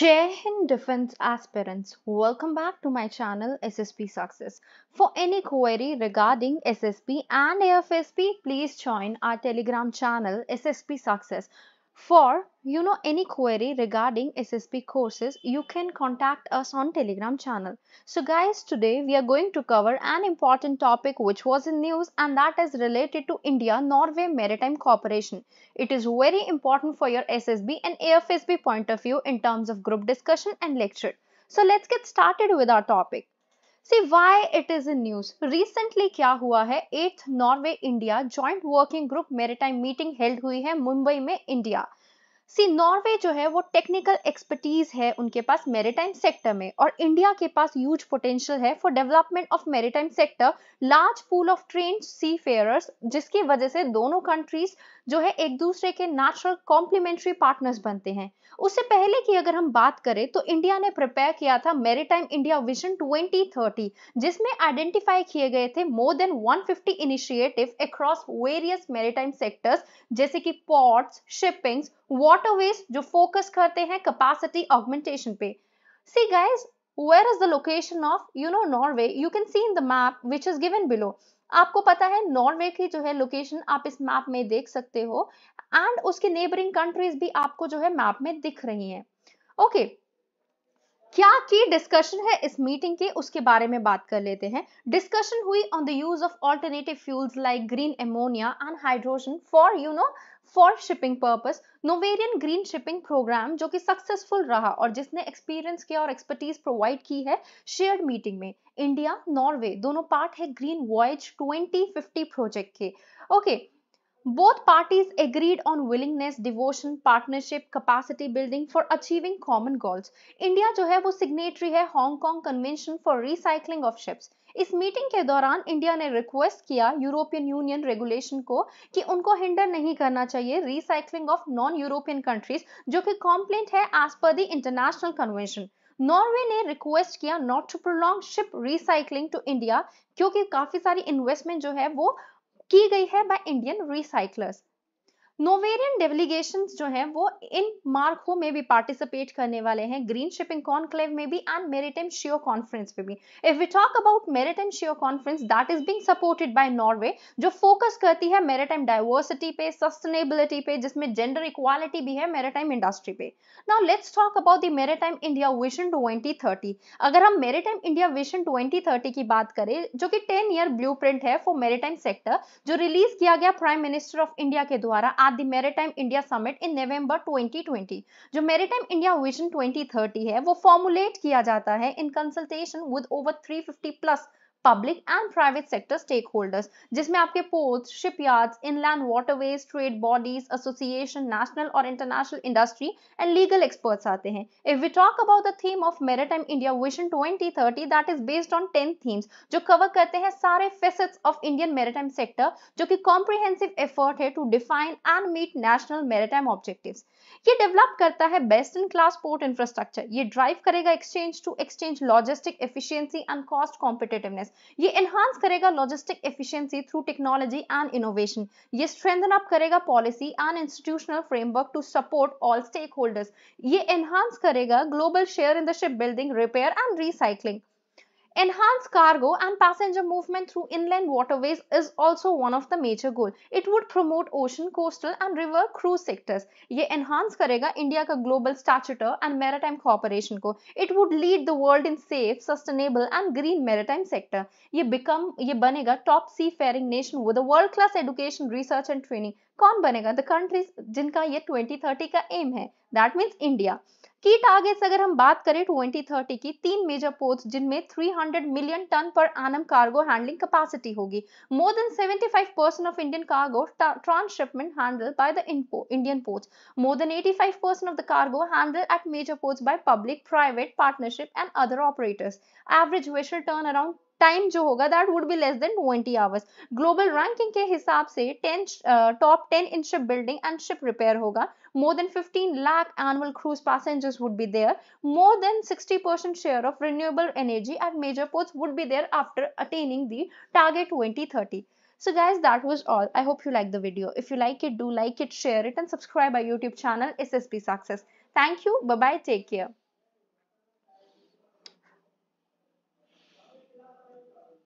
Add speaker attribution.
Speaker 1: Jai Hind Defense aspirants, welcome back to my channel SSP Success. For any query regarding SSP and AFSP, please join our Telegram channel SSP Success. For you know any query regarding SSP courses, you can contact us on Telegram channel. So guys, today we are going to cover an important topic which was in news and that is related to India-Norway Maritime Cooperation. It is very important for your SSB and AFSB point of view in terms of group discussion and lecture. So let's get started with our topic. See why it is in news recently क्या हुआ है eighth Norway India joint working group time meeting held हुई है मुंबई में India सी Norway जो है वो technical expertise है उनके पास मेरीटाइम सेक्टर में और इंडिया के पास ह्यूज पोटेंशियल है for development of maritime sector large pool of train seafarers जिसकी वजह से दोनों कंट्रीज जो है एक दूसरे के नेचुरल कॉम्प्लीमेंट्री पार्टनर्स बनते हैं उससे पहले की अगर हम बात करें तो इंडिया ने प्रिपेयर किया था मेरीटाइम इंडिया विजन 2030 जिसमें आइडेंटिफाई किए गए थे more than 150 initiative across various maritime sectors जैसे कि पोर्ट्स शिपिंग्स वाटर waterways जो फोकस करते हैं कैपेसिटी ऑगमेंटेशन पे. See guys where is the location of you know Norway you can see in the map which is given below आपको पता है Norway की जो है लोकेशन आप इस मैप में देख सकते हो एंड उसके नेबरिंग कंट्रीज भी आपको जो है मैप में दिख रही हैं ओके okay. क्या की डिस्कशन है इस मीटिंग के उसके बारे में बात कर लेते हैं डिस्कशन हुई on the use of alternative fuels like green ammonia and hydrogen for you know for shipping purpose Norwegian green shipping programme जो कि सक्सेसफुल रहा और जिसने एक्सपीरियंस किया और एक्सपर्टीज प्रोवाइड की है शेयर्ड मीटिंग में इंडिया नॉर्वे दोनों पार्ट है ग्रीन वॉयज 2050 प्रोजेक्ट के okay okay, Both parties agreed on willingness, devotion, partnership, capacity building for achieving common goals. India जो है वो सिग्नेटरी है kong convention for recycling of ships इस meeting के दौरान इंडिया ने रिक्वेस्ट किया यूरोपियन यूनियन रेगुलेशन को कि उनको हिंडर नहीं करना चाहिए recycling of non European countries जो कि कॉम्प्लेंट है as per the international convention Norway ने रिक्वेस्ट किया not to prolong ship recycling to India क्योंकि काफी सारी इन्वेस्टमेंट जो है वो की गई है by Indian recyclers Norwegian delegation जो हैं वो इन मार्को में भी पार्टिसिपेट करने वाले हैं ग्रीन शिपिंग कॉन्क्लेव में भी एंड मेरिटेम शियो कॉन्फ्रेंस में भी if we talk about maritime शियो conference that is being supported by Norway जो फोकस करती है मेरिटाइम डाइवर्सिटी पे सस्टेनेबिलिटी पे जिसमें जेंडर इक्वालिटी भी है मेरिटाइम इंडस्ट्री पे now let's talk about the maritime India vision 2030 अगर हम मेरिटाइम इंडिया विजन 2030 की बात करें जो कि टेन ईयर ब्लूप्रिंट है फॉर मेरिटाइम सेक्टर जो रिलीज किया गया प्राइम मिनिस्टर ऑफ इंडिया के द्वारा at the maritime India summit in November 2020 जो मेरेटाइम इंडिया विजन 2030 है वो फॉर्मुलेट किया जाता है in consultation with over 350 plus public and private sector stakeholders जिसमें आपके ports shipyards inland waterways trade bodies association national और international industry and legal experts आते हैं if we talk about the theme of maritime India vision 2030 that is based on 10 themes जो cover करते हैं सारे facets of Indian maritime sector जो कि comprehensive effort है to define and meet national maritime objectives ये डेवलप करता है best in class port infrastructure ये ड्राइव करेगा exchange to exchange logistic efficiency and cost competitiveness business ये एनहांस करेगा logistic efficiency through technology and innovation ये strengthen up करेगा policy and institutional framework to support all stakeholders ये enhance करेगा global share in the shipbuilding repair and recycling Enhance cargo and passenger movement through inland waterways is also one of the major goals. It would promote ocean, coastal and river cruise sectors. ये enhance करेगा India का global stature and maritime cooperation को. It would lead the world in safe, sustainable and green maritime sector. ये become ये बनेगा top seafaring nation with a world class education, research and training. कौन बनेगा? The countries जिनका ये 2030 का aim है. That means India. की टारगेट्स अगर हम बात करें ट्वेंटी थर्टी की तीन मेजर पोर्ट जिनमें three hundred million ton per annum cargo handling capacity होगी more than 75 percent of Indian cargo transshipment handle by the Indian port more than 85 percent of the cargo handle at major port by public private partnership and other operators average vessel turn around Time, जो होगा that would be less 20 hours. Global ranking के हिसाब से 10 top 10 in ship building and ship repair होगा more than 15 lakh annual cruise passengers would be there more than 60% share of renewable energy at major ports would be there after attaining the target 2030 so guys that was all i hope you like the video if you like it do like it share it and subscribe our youtube channel ssp success thank you bye bye take care